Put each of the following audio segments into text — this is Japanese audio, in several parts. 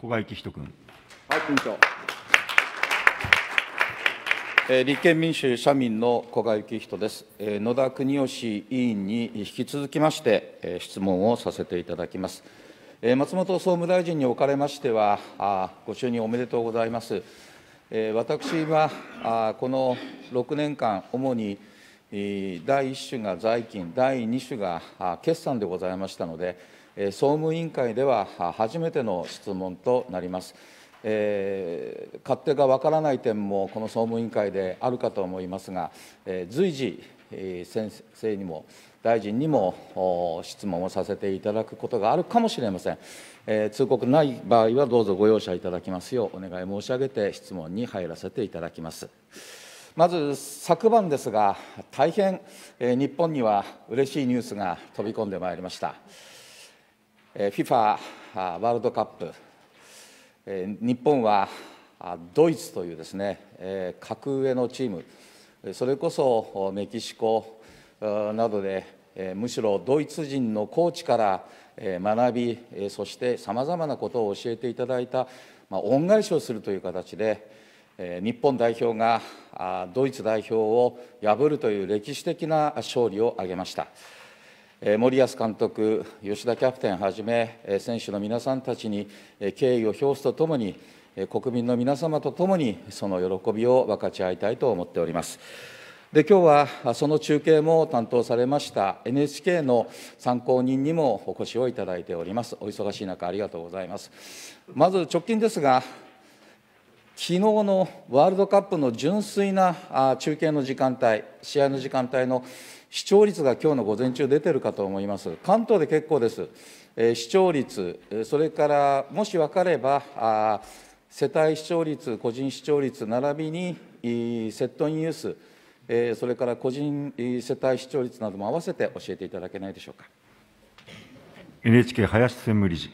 小川幸人君。はい、委員長。立憲民主・社民の古賀幸人です。え野田国義委員に引き続きまして、え質問をさせていただきます。え松本総務大臣におかれましては、あご就任おめでとうございます。え私は、あこの6年間、主に第1種が財金、第2種が決算でございましたので、総務委員会では初めての質問となります。えー、勝手がわからない点もこの総務委員会であるかと思いますが、えー、随時、えー、先生にも大臣にも質問をさせていただくことがあるかもしれません、えー、通告ない場合はどうぞご容赦いただきますようお願い申し上げて質問に入らせていただきますまず昨晩ですが大変、えー、日本には嬉しいニュースが飛び込んでまいりました。FIFA ワールドカップ、日本はドイツというですね格上のチーム、それこそメキシコなどで、むしろドイツ人のコーチから学び、そしてさまざまなことを教えていただいた、まあ、恩返しをするという形で、日本代表がドイツ代表を破るという歴史的な勝利を挙げました。森保監督、吉田キャプテンはじめ、選手の皆さんたちに敬意を表すとともに、国民の皆様とともに、その喜びを分かち合いたいと思っております。で今日はその中継も担当されました NHK の参考人にもお越しをいただいております。お忙しい中、ありがとうございます。まず直近ですが、昨日のワールドカップの純粋な中継の時間帯、試合の時間帯の視聴率が今日の午前中出てるかと思います。関東で結構です。えー、視聴率、それからもし分かれば、あ世帯視聴率、個人視聴率、並びに、えセットインニュース、えー、それから個人、え世帯視聴率なども合わせて教えていただけないでしょうか。NHK 林専務理事。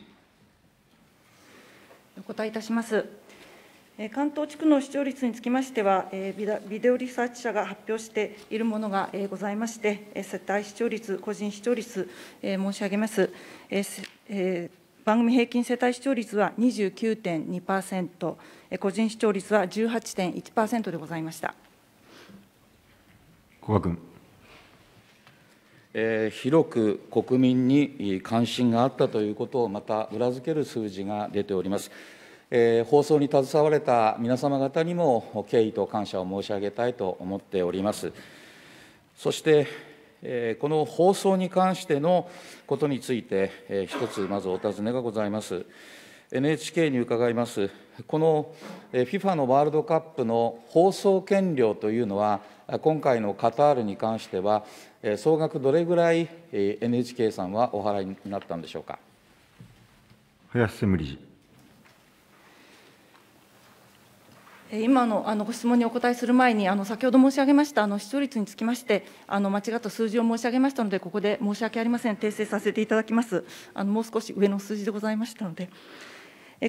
お答えいたします。関東地区の視聴率につきましては、ビデオリサーチ社が発表しているものがございまして、世帯視聴率、個人視聴率、申し上げます。番組平均世帯視聴率は29.2%、個人視聴率は18.1%でございました。古賀君。え広く国民に関心があったということをまた裏付ける数字が出ております。えー、放送に携われた皆様方にも敬意と感謝を申し上げたいと思っております。そして、えー、この放送に関してのことについて、えー、一つまずお尋ねがございます。NHK に伺います、この FIFA のワールドカップの放送権料というのは、今回のカタールに関しては、総額どれぐらい NHK さんはお払いになったんでしょうか。林専務理事。今のあのご質問にお答えする前に、あの先ほど申し上げましたあの視聴率につきまして、あの間違った数字を申し上げましたので、ここで申し訳ありません、訂正させていただきます。あのもう少し上の数字でございましたので。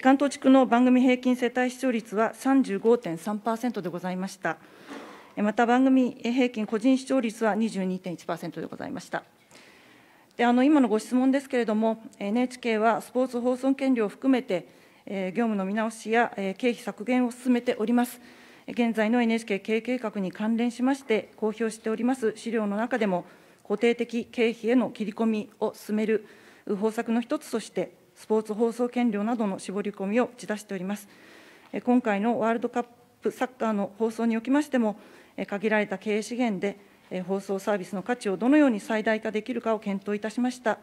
関東地区の番組平均世帯視聴率は35.3%でございました。また番組平均個人視聴率は22.1%でございました。であの今のご質問ですけれども、NHK はスポーツ放送権料を含めて、え業務の見直しや、え経費削減を進めております。現在の NHK 経営計画に関連しまして、公表しております資料の中でも、固定的経費への切り込みを進める方策の一つとして、スポーツ放送権料などの絞り込みを打ち出しております。今回のワールドカップサッカーの放送におきましても、限られた経営資源で、放送サービスの価値をどのように最大化できるかを検討いたしました。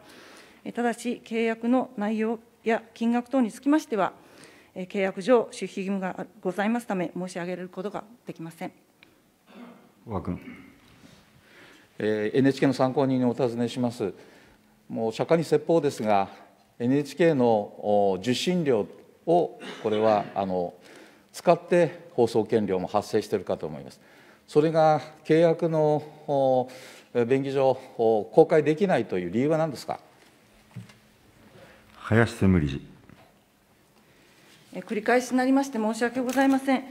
ただし、契約の内容や金額等につきましては、契約上、守秘義務がございますため、申し上げることができません。小川君、えー、NHK の参考人にお尋ねします。もう釈迦に説法ですが、NHK の受信料をこれはあの使って放送権料も発生しているかと思います。それが契約の便宜上公開できないという理由は何ですか林専務理事。繰り返しになりまして申し訳ございません。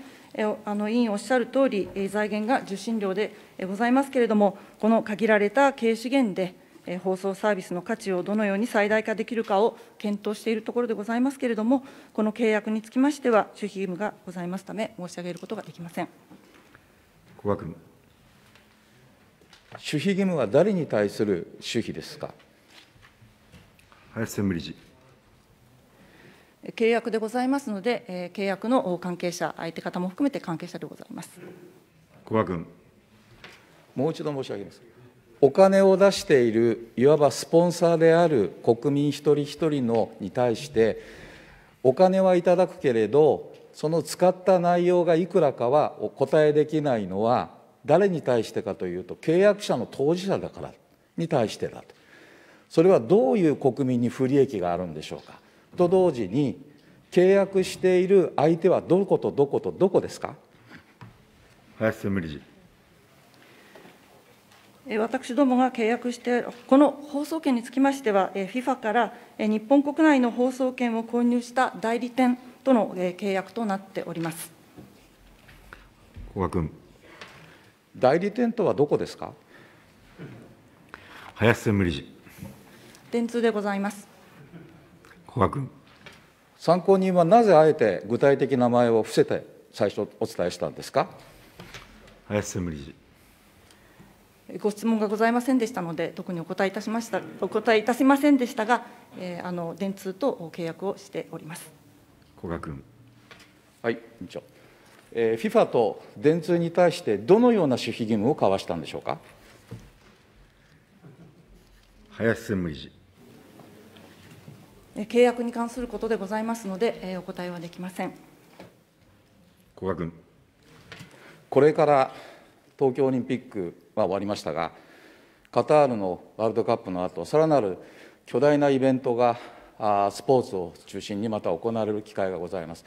あの委員おっしゃるとおり、財源が受信料でございますけれども、この限られた経資源で、放送サービスの価値をどのように最大化できるかを検討しているところでございますけれども、この契約につきましては、守秘義務がございますため、申し上げることができません。古賀君。守秘義務は誰に対する守秘ですか。林専務理事。契約でございますので、え契約の関係者、相手方も含めて関係者でございます古賀君。もう一度申し上げます。お金を出している、いわばスポンサーである国民一人一人のに対して、お金はいただくけれど、その使った内容がいくらかはお答えできないのは、誰に対してかというと、契約者の当事者だからに対してだと。それはどういう国民に不利益があるんでしょうか。と同時に契約している相手はどことどことどこですか林専務理事。私どもが契約して、この放送権につきましては、FIFA から日本国内の放送権を購入した代理店との契約となっております古賀君。代理店とはどこですか林専務理事。電通でございます。古賀君参考人はなぜあえて具体的な名前を伏せて最初お伝えしたんですか林専務理事ご質問がございませんでしたので、特にお答えいたしましたお答えいたしませんでしたが、えー、あの電通と契約をしております古賀君。はい、委員長、えー、FIFA と電通に対して、どのような守秘義務を交わしたんでしょうか林専務理事。契約に関することでございますので、お答えはできません古賀君。これから東京オリンピックは終わりましたが、カタールのワールドカップの後さらなる巨大なイベントがスポーツを中心にまた行われる機会がございます。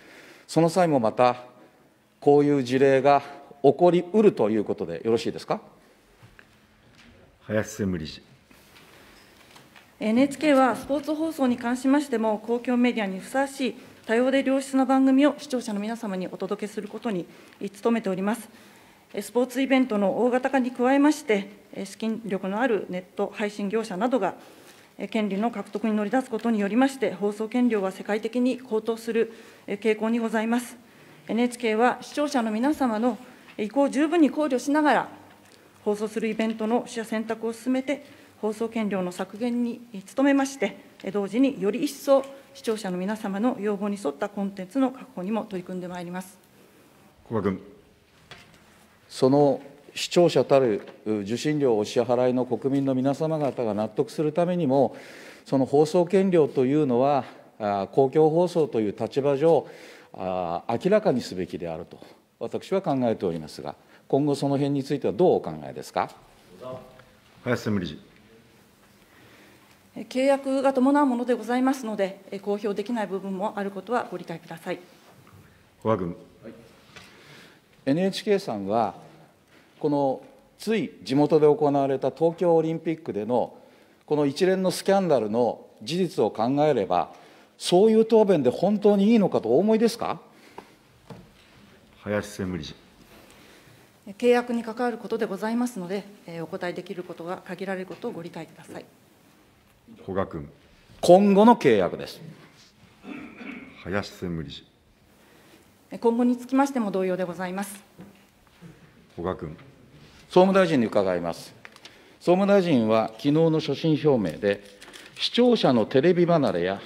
その際もまた、こういう事例が起こりうるということでよろしいですか。林専務理事。NHK はスポーツ放送に関しましても、公共メディアにふさわしい多様で良質な番組を視聴者の皆様にお届けすることに努めております。スポーツイベントの大型化に加えまして、資金力のあるネット配信業者などが、権利の獲得に乗り出すことによりまして、放送権料は世界的に高騰する傾向にございます。NHK は視聴者の皆様の意向を十分に考慮しながら、放送するイベントの取捨選択を進めて、放送権料の削減に努めまして、同時により一層視聴者の皆様の要望に沿ったコンテンツの確保にも取り組んでまいります古賀君。その視聴者たる受信料お支払いの国民の皆様方が納得するためにも、その放送権料というのは、公共放送という立場上、明らかにすべきであると、私は考えておりますが、今後、その辺についてはどうお考えですか。林専務理事契約が伴うものでございますので、公表できない部分もあることはご理解ください。小川君。はい、NHK さんは、このつい地元で行われた東京オリンピックでの、この一連のスキャンダルの事実を考えれば、そういう答弁で本当にいいのかとお思いですか林専務理事。契約に関わることでございますので、お答えできることが限られることをご理解ください。古賀君。今後の契約です。林専務理事。今後につきましても同様でございます。古賀君。総務大臣に伺います。総務大臣は昨日の所信表明で、視聴者のテレビ離れや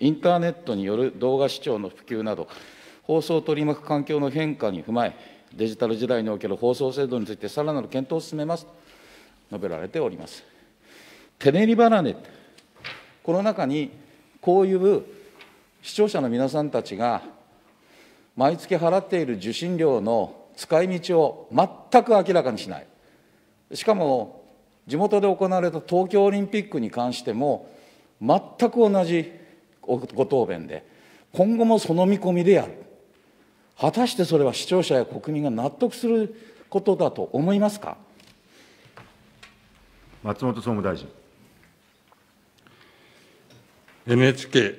インターネットによる動画視聴の普及など、放送を取り巻く環境の変化に踏まえ、デジタル時代における放送制度についてさらなる検討を進めますと述べられております。テレビ離れこの中にこういう視聴者の皆さんたちが毎月払っている受信料の使い道を全く明らかにしないしかも地元で行われた東京オリンピックに関しても全く同じご答弁で今後もその見込みでやる果たしてそれは視聴者や国民が納得することだと思いますか松本総務大臣。NHK、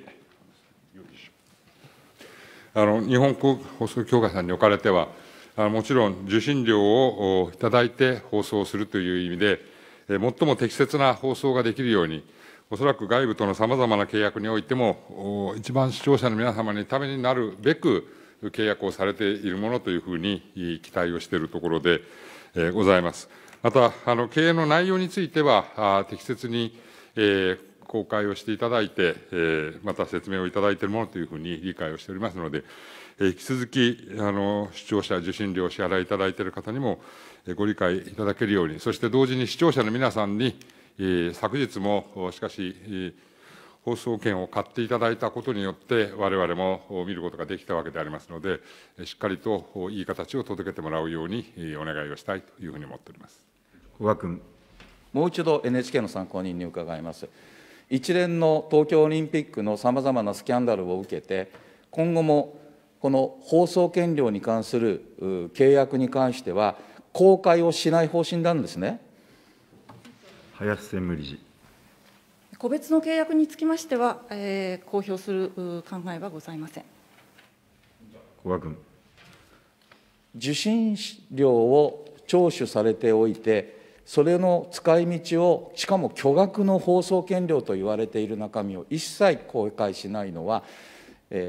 あの日本放送協会さんにおかれては、あもちろん受信料をいただいて放送するという意味で、最も適切な放送ができるように、おそらく外部とのさまざまな契約においても、一番視聴者の皆様にためになるべく契約をされているものというふうに期待をしているところでございます。また、あの経営の内容については、適切に、えー公開をしていただいて、えー、また説明をいただいているものというふうに理解をしておりますので、えー、引き続きあの視聴者、受信料を支払いいただいている方にも、えー、ご理解いただけるように、そして同時に視聴者の皆さんに、えー、昨日も、しかし、えー放送権を買っていただいたことによって、我々も見ることができたわけでありますので、しっかりといい形を届けてもらうようにお願いをしたいというふうに思っております。小川君もう一度 NHK の参考人に伺います。一連の東京オリンピックのさまざまなスキャンダルを受けて、今後もこの放送権料に関する契約に関しては、公開をしない方針なんですね林専務理事。個別の契約につきましては、えー、公表する考えはございません。古賀君受信料を聴取されておいて、それの使い道をしかも巨額の放送権料と言われている中身を一切公開しないのは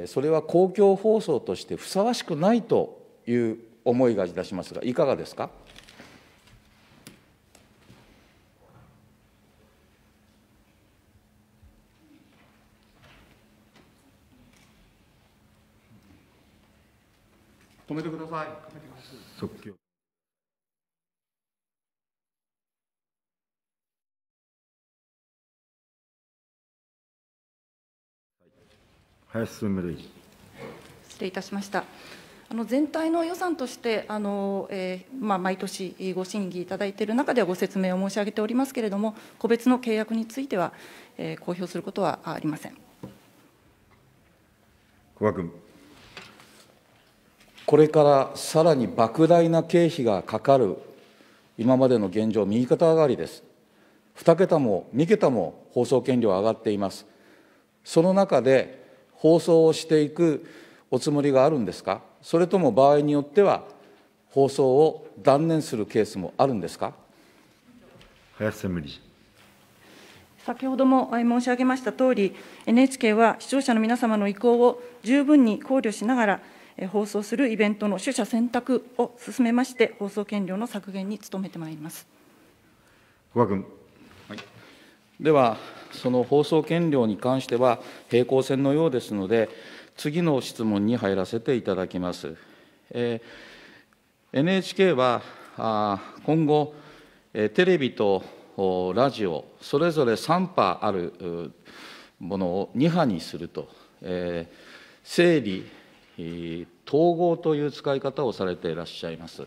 それは公共放送としてふさわしくないという思いがいたしますがいかがですか止めてください。林進むる失礼いたしました。あの全体の予算としてあの、えー、まあ、毎年ご審議いただいている中ではご説明を申し上げておりますけれども、個別の契約については、えー、公表することはありません古賀君。これからさらに莫大な経費がかかる今までの現状、右肩上がりです。2桁も2桁も放送権料上がっています。その中で放送をしていくおつもりがあるんですか、それとも場合によっては、放送を断念するケースもあるんですか。林専務理事先ほども申し上げましたとおり、NHK は視聴者の皆様の意向を十分に考慮しながら、放送するイベントの取捨選択を進めまして、放送権料の削減に努めてまいります。君。では、その放送権料に関しては、平行線のようですので、次の質問に入らせていただきます。えー、NHK はあ今後、えテレビとラジオ、それぞれ3波あるものを2波にすると、えー、整理、統合という使い方をされていらっしゃいます。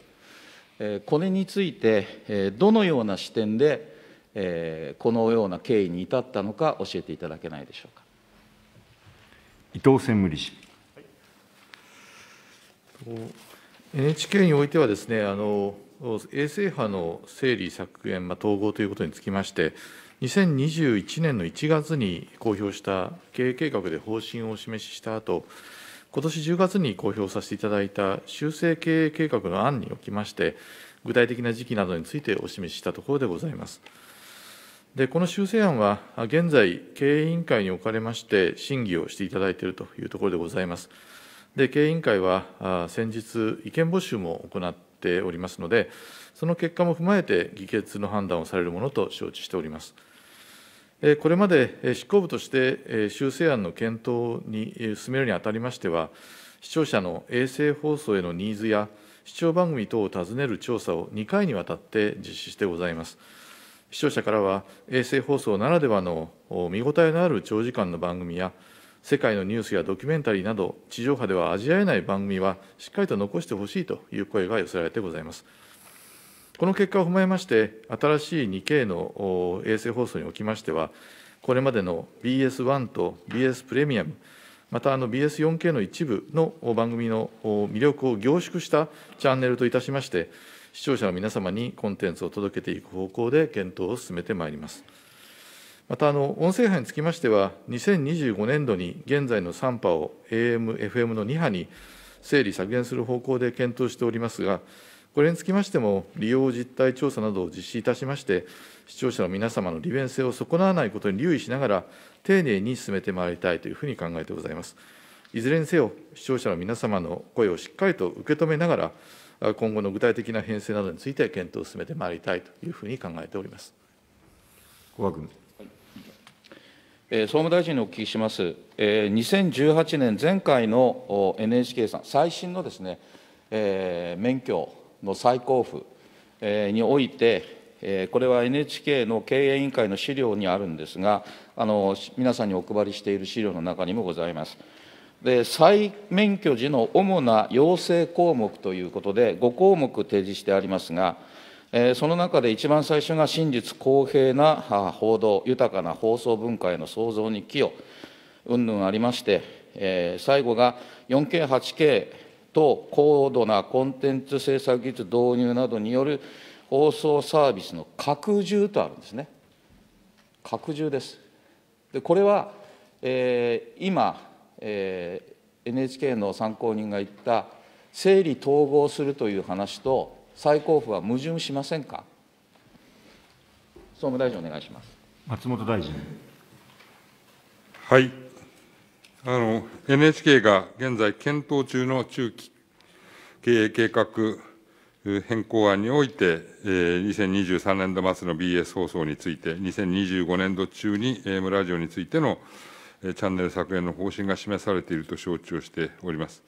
これについて、どのような視点でえー、このような経緯に至ったのか、教えていただけないでしょうか伊藤専務理事。NHK においてはですね、あの衛星波の整理削減、まあ、統合ということにつきまして、2021年の1月に公表した経営計画で方針をお示しした後今年10月に公表させていただいた修正経営計画の案におきまして、具体的な時期などについてお示ししたところでございます。でこの修正案は、現在、経営委員会におかれまして、審議をしていただいているというところでございます。で経営委員会は、先日、意見募集も行っておりますので、その結果も踏まえて、議決の判断をされるものと承知しております。これまで執行部として修正案の検討に進めるにあたりましては、視聴者の衛星放送へのニーズや、視聴番組等を尋ねる調査を2回にわたって実施してございます。視聴者からは衛星放送ならではの見応えのある長時間の番組や世界のニュースやドキュメンタリーなど地上波では味わえない番組はしっかりと残してほしいという声が寄せられてございます。この結果を踏まえまして、新しい 2K の衛星放送におきましては、これまでの BS1 と BS プレミアム、またあの BS4K の一部の番組の魅力を凝縮したチャンネルといたしまして、視聴者の皆様にコンテンツを届けていく方向で検討を進めてまいります。またあの、音声波につきましては、2025年度に現在の3波を AM、FM の2波に整理削減する方向で検討しておりますが、これにつきましても、利用実態調査などを実施いたしまして、視聴者の皆様の利便性を損なわないことに留意しながら、丁寧に進めてまいりたいというふうに考えてございます。いずれにせよ、視聴者の皆様の声をしっかりと受け止めながら、今後の具体的な編成などについて検討を進めてまいりたいというふうに考えております。古君。総務大臣にお聞きします、2018年、前回の NHK さん、最新のですね、え免許の再交付、えにおいて、えこれは NHK の経営委員会の資料にあるんですが、あの皆さんにお配りしている資料の中にもございます。再免許時の主な要請項目ということで、5項目提示してありますが、その中で一番最初が真実公平な報道、豊かな放送文化への創造に寄与、うんぬんありまして、最後が 4K、8K 等高度なコンテンツ制作技術導入などによる放送サービスの拡充とあるんですね。拡充です。でこれは、えー、今えー、NHK の参考人が言った整理統合するという話と再交付は矛盾しませんか総務大臣お願いします松本大臣はいあの NHK が現在検討中の中期経営計画変更案において、2023年度末の BS 放送について、2025年度中に村ラジオについてのチャンネル削減の方針が示されていると承知をしております。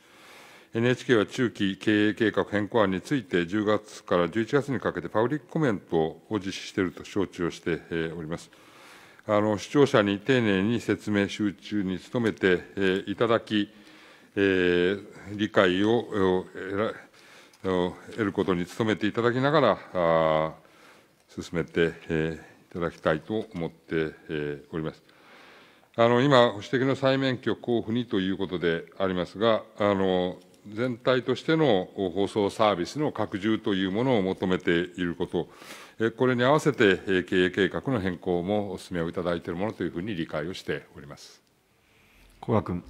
NHK は中期経営計画変更案について、10月から11月にかけてパブリックコメントを実施していると承知をしております。あの視聴者に丁寧に説明、集中に努めていただき、理解を得ることに努めていただきながら、進めていただきたいと思っております。今、ご指摘の再免許交付にということでありますが、全体としての放送サービスの拡充というものを求めていること、これに合わせて経営計画の変更もお勧めをいただいているものというふうに理解をしております古賀君。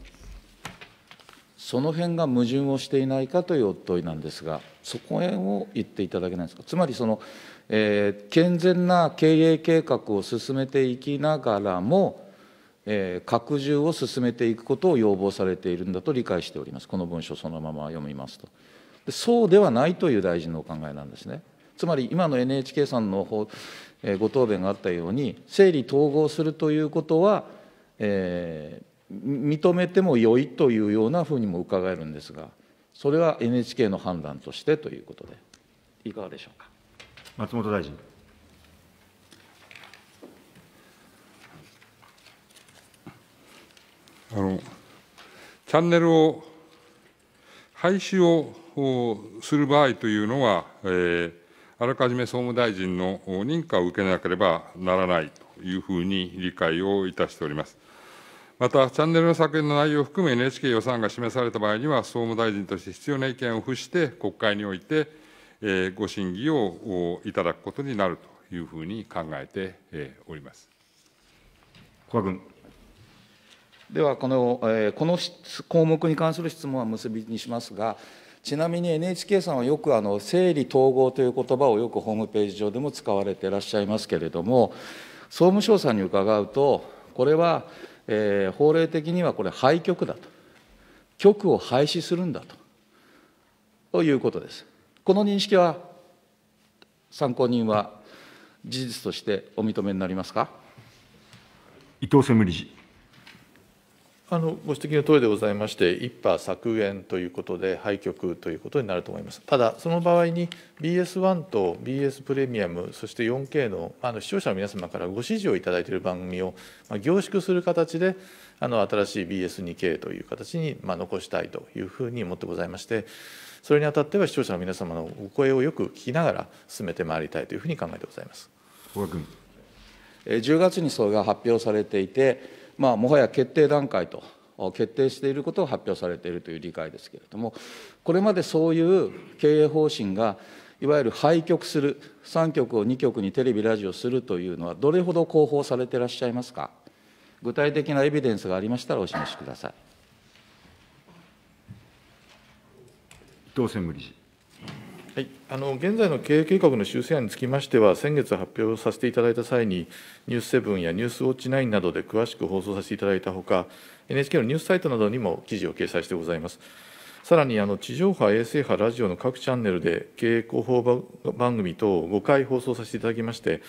その辺が矛盾をしていないかというお問いなんですが、そこへを言っていただけないですか。つまりその、えー、健全な経営計画を進めていきながらも、え拡充を進めていくことを要望されているんだと理解しております、この文書そのまま読みますと。でそうではないという大臣のお考えなんですね。つまり今の NHK さんのえご答弁があったように、整理統合するということは、えー、認めてもよいというようなふうにも伺えるんですが、それは NHK の判断としてということで、いかがでしょうか。松本大臣。チャンネルを廃止をする場合というのは、あらかじめ総務大臣の認可を受けなければならないというふうに理解をいたしております。また、チャンネルの削減の内容を含め NHK 予算が示された場合には、総務大臣として必要な意見を付して、国会において、えー、ご審議をいただくことになるというふうに考えて、おります。古賀君。ではこの、えー、この項目に関する質問は結びにしますが、ちなみに NHK さんはよくあの整理統合という言葉をよくホームページ上でも使われていらっしゃいますけれども、総務省さんに伺うと、これは、えー、法令的にはこれ、廃局だと、局を廃止するんだとということです。この認識は、参考人は事実としてお認めになりますか。伊藤専務理事あのご指摘のとおりでございまして一波削減ということで廃局ということになると思いますただその場合に BS1 と BS プレミアムそして 4K のあの視聴者の皆様からご支持をいただいている番組を、凝縮する形であの新しい BS2K という形に、まあ、残したいというふうに思ってございましてそれにあたっては視聴者の皆様のお声をよく聞きながら進めてまいりたいというふうに考えてございます小川君10月に総が発表されていてまあ、もはや決定段階と決定していることを発表されているという理解ですけれども、これまでそういう経営方針が、いわゆる廃局する、3局を2局にテレビ、ラジオするというのは、どれほど広報されていらっしゃいますか。具体的なエビデンスがありましたらお示しください。伊藤専務理事。はい、あの現在の経営計画の修正案につきましては、先月発表させていただいた際に、ニュースセブンやニュースウォッチ9などで詳しく放送させていただいたほか、NHK のニュースサイトなどにも記事を掲載してございます。さらにあの地上波、衛星波、ラジオの各チャンネルで経営広報番組等を5回放送させていただきまして、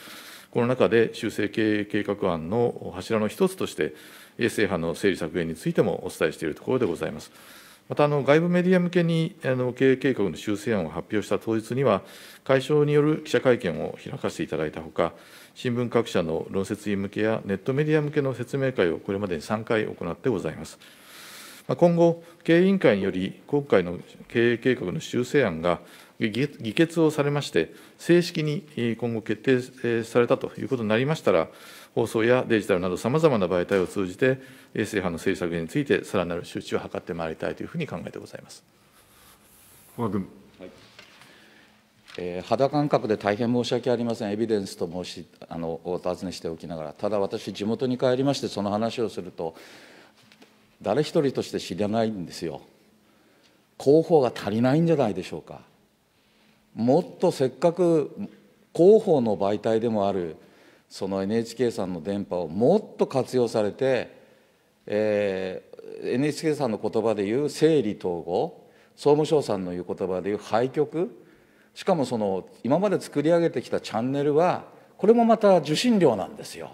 この中で修正経営計画案の柱の一つとして、衛星波の整理削減についてもお伝えしているところでございます。また外部メディア向けに経営計画の修正案を発表した当日には、会長による記者会見を開かせていただいたほか、新聞各社の論説員向けやネットメディア向けの説明会をこれまでに3回行ってございます。今後、経営委員会により、今回の経営計画の修正案が議決をされまして、正式に今後決定されたということになりましたら、放送やデジタルなどさまざまな媒体を通じて、衛星波の政策について、さらなる周知を図ってまいりたいというふうに考えてございます。古賀君。え肌感覚で大変申し訳ありません、エビデンスと申しあのお尋ねしておきながら、ただ私、地元に帰りまして、その話をすると、誰一人として知らないんですよ、広報が足りないんじゃないでしょうか、もっとせっかく広報の媒体でもあるその NHK さんの電波をもっと活用されて、えー、NHK さんの言葉で言う整理統合総務省さんの言う言葉でいう廃局しかもその今まで作り上げてきたチャンネルはこれもまた受信料なんですよ。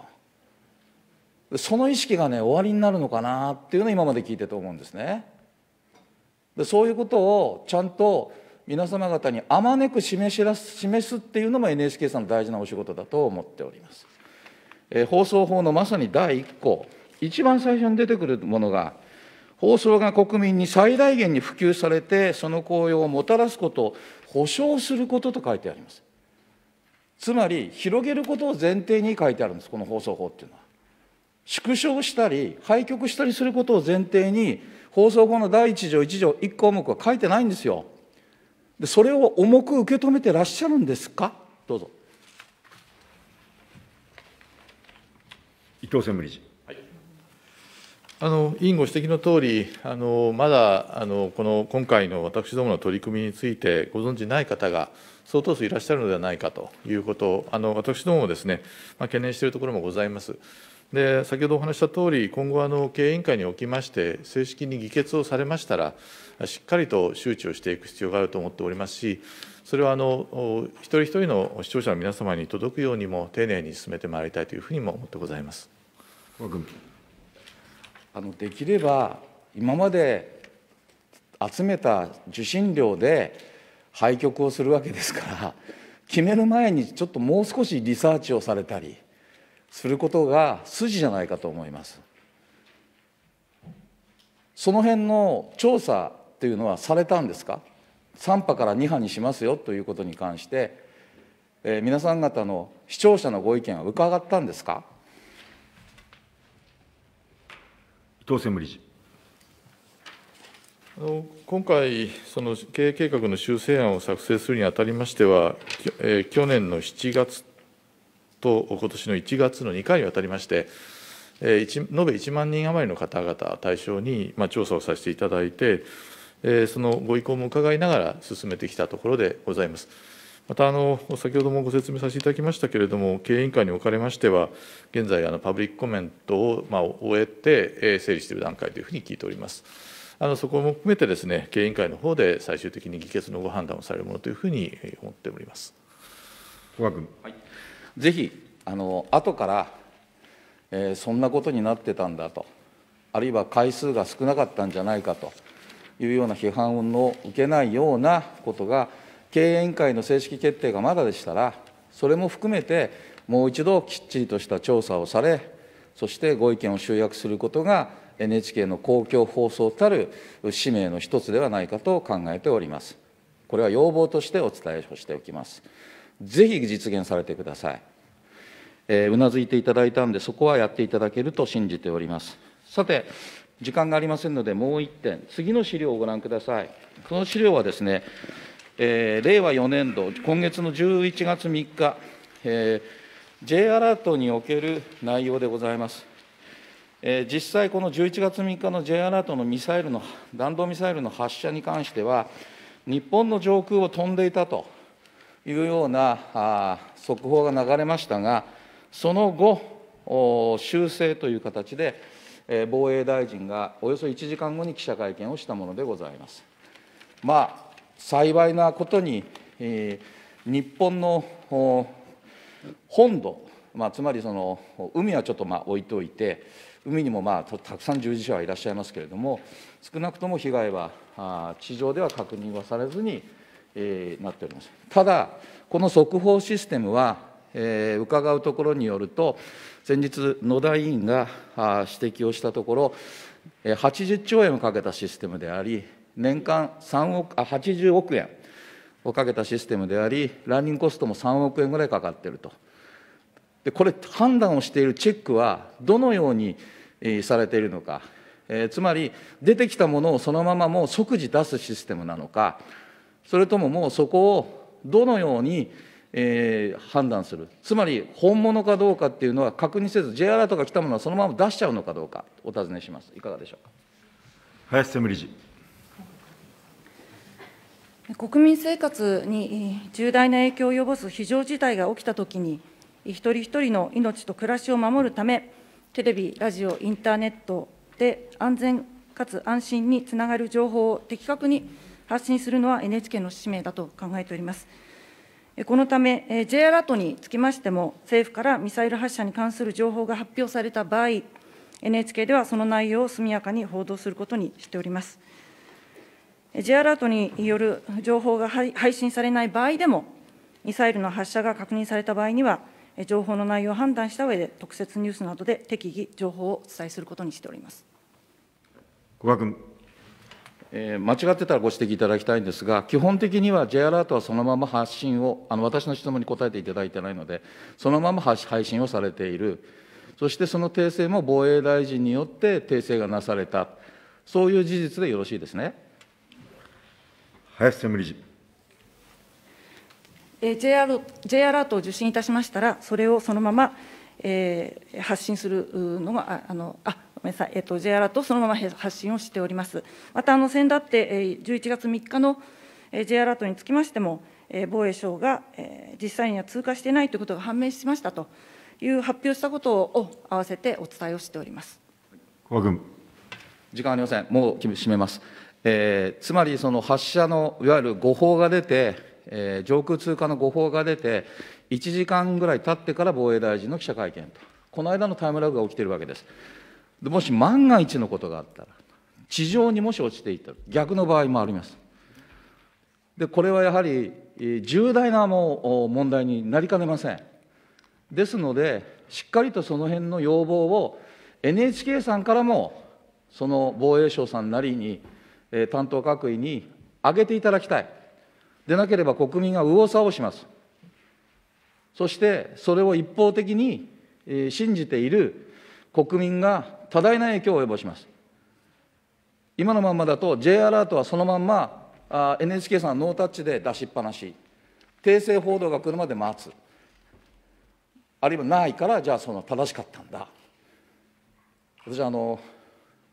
その意識がね終わりになるのかなっていうのを今まで聞いてて思うんですね。でそういうことをちゃんと皆様方にあまねく示しらす示すっていうのも NHK さんの大事なお仕事だと思っております。えー、放送法のまさに第1項、一番最初に出てくるものが、放送が国民に最大限に普及されて、その効用をもたらすことを保障することと書いてあります。つまり、広げることを前提に書いてあるんです、この放送法っていうのは。縮小したり、廃局したりすることを前提に、放送法の第1条、1条、1項目は書いてないんですよ。でそれを重く受け止めてらっしゃるんですかどうぞ伊藤専務理事あの委員ご指摘のとおり、あのまだあのこの今回の私どもの取り組みについてご存じない方が相当数いらっしゃるのではないかということ、あの私どももですね、まあ、懸念しているところもございます。で先ほどお話したとおり、今後あの、経営委員会におきまして、正式に議決をされましたら、しっかりと周知をしていく必要があると思っておりますし、それはあの一人一人の視聴者の皆様に届くようにも丁寧に進めてまいりたいというふうにも思ってございます。あのできれば今まで集めた受信料で廃局をするわけですから決める前にちょっともう少しリサーチをされたりすることが筋じゃないかと思います。その辺の調査っていうのはされたんですか3波から2波にしますよということに関して、えー、皆さん方の視聴者のご意見は伺ったんですか伊藤専務理事あの今回、その経営計画の修正案を作成するにあたりましては、えー、去年の7月と今年の1月の2回にわたりまして、えー、延べ1万人余りの方々対象に、まあ、調査をさせていただいて、そのご意向も伺いながら進めてきたところでございます。またあの、先ほどもご説明させていただきましたけれども、経営委員会におかれましては、現在、あのパブリックコメントを、まあ、終えて、整理している段階というふうに聞いております。あのそこも含めてです、ね、経営委員会の方で最終的に議決のご判断をされるものというふうに思っております古賀君、はい、ぜひ、あの後から、えー、そんなことになってたんだと、あるいは回数が少なかったんじゃないかと。いうような批判を受けないようなことが、経営委員会の正式決定がまだでしたら、それも含めて、もう一度きっちりとした調査をされ、そしてご意見を集約することが、NHK の公共放送たる使命の一つではないかと考えております。これは要望としてお伝えをしておきます。ぜひ実現されてください。えー、うなずいていただいたんで、そこはやっていただけると信じております。さて、時間がありませんので、もう1点、次の資料をご覧ください。この資料はですね、えー、令和4年度、今月の11月3日、えー、J アラートにおける内容でございます。えー、実際、この11月3日の J アラートのミサイルの、弾道ミサイルの発射に関しては、日本の上空を飛んでいたというようなあ速報が流れましたが、その後、修正という形で、防衛大臣がおよそ1時間後に記者会見をしたものでございます。まあ、幸いなことに、えー、日本の本土、まあ、つまりその海はちょっとまあ置いておいて、海にもまあたくさん従事者はいらっしゃいますけれども、少なくとも被害は地上では確認はされずに、えー、なっております。ただ、この速報システムは、えー、伺うところによると、先日、野田委員が指摘をしたところ、80兆円をかけたシステムであり、年間億あ80億円をかけたシステムであり、ランニングコストも3億円ぐらいかかっていると。でこれ、判断をしているチェックは、どのようにされているのか、えー、つまり、出てきたものをそのままもう即時出すシステムなのか、それとももうそこをどのようにえー、判断する、つまり本物かどうかっていうのは確認せず、J アラートが来たものはそのまま出しちゃうのかどうか、お尋ねします、いかがでしょうか。林専務理事国民生活に重大な影響を及ぼす非常事態が起きたときに、一人一人の命と暮らしを守るため、テレビ、ラジオ、インターネットで安全かつ安心につながる情報を的確に発信するのは NHK の使命だと考えております。このため、J アラートにつきましても、政府からミサイル発射に関する情報が発表された場合、NHK ではその内容を速やかに報道することにしております。J アラートによる情報が配信されない場合でも、ミサイルの発射が確認された場合には、情報の内容を判断した上で、特設ニュースなどで適宜情報をお伝えすることにしております。古賀君。間違ってたらご指摘いただきたいんですが、基本的には J アラートはそのまま発信を、あの私の質問に答えていただいてないので、そのまま配信をされている、そしてその訂正も防衛大臣によって訂正がなされた、そういう事実でよろしいですね林専務理事。J アラートを受信いたしましたら、それをそのまま、えー、発信するのが、あのあめんなさい、えっと、J アラートをそのまま発信をしております。また、あの先だって、11月3日の J アラートにつきましても、防衛省が実際には通過していないということが判明しましたという発表したことを合わせてお伝えをしております。君時間ありません、もう締めます。えー、つまり、その発射のいわゆる誤報が出て、えー、上空通過の誤報が出て、1時間ぐらい経ってから防衛大臣の記者会見と、この間のタイムラグが起きているわけです。でもし万が一のことがあったら地上にもし落ちていったら逆の場合もありますでこれはやはり重大なもう問題になりかねませんですのでしっかりとその辺の要望を NHK さんからもその防衛省さんなりに担当各位に挙げていただきたいでなければ国民が右往左往しますそしてそれを一方的に信じている国民が多大な影響を及ぼします。今のまんまだと J アラートはそのまんまあ NHK さんノータッチで出しっぱなし訂正報道が来るまで待つあるいはないからじゃあその正しかったんだ私あの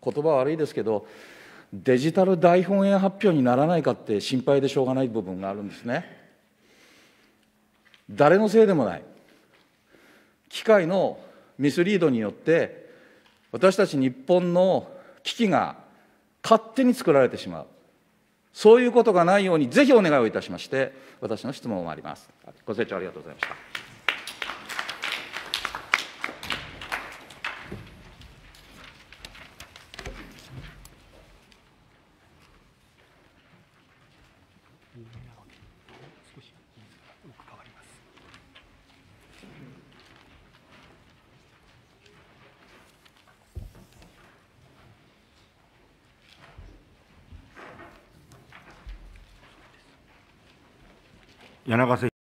言葉悪いですけどデジタル大本営発表にならないかって心配でしょうがない部分があるんですね誰のせいでもない機械のミスリードによって私たち日本の危機が勝手に作られてしまうそういうことがないようにぜひお願いをいたしまして私の質問を終わりますご清聴ありがとうございました柳ヶ瀬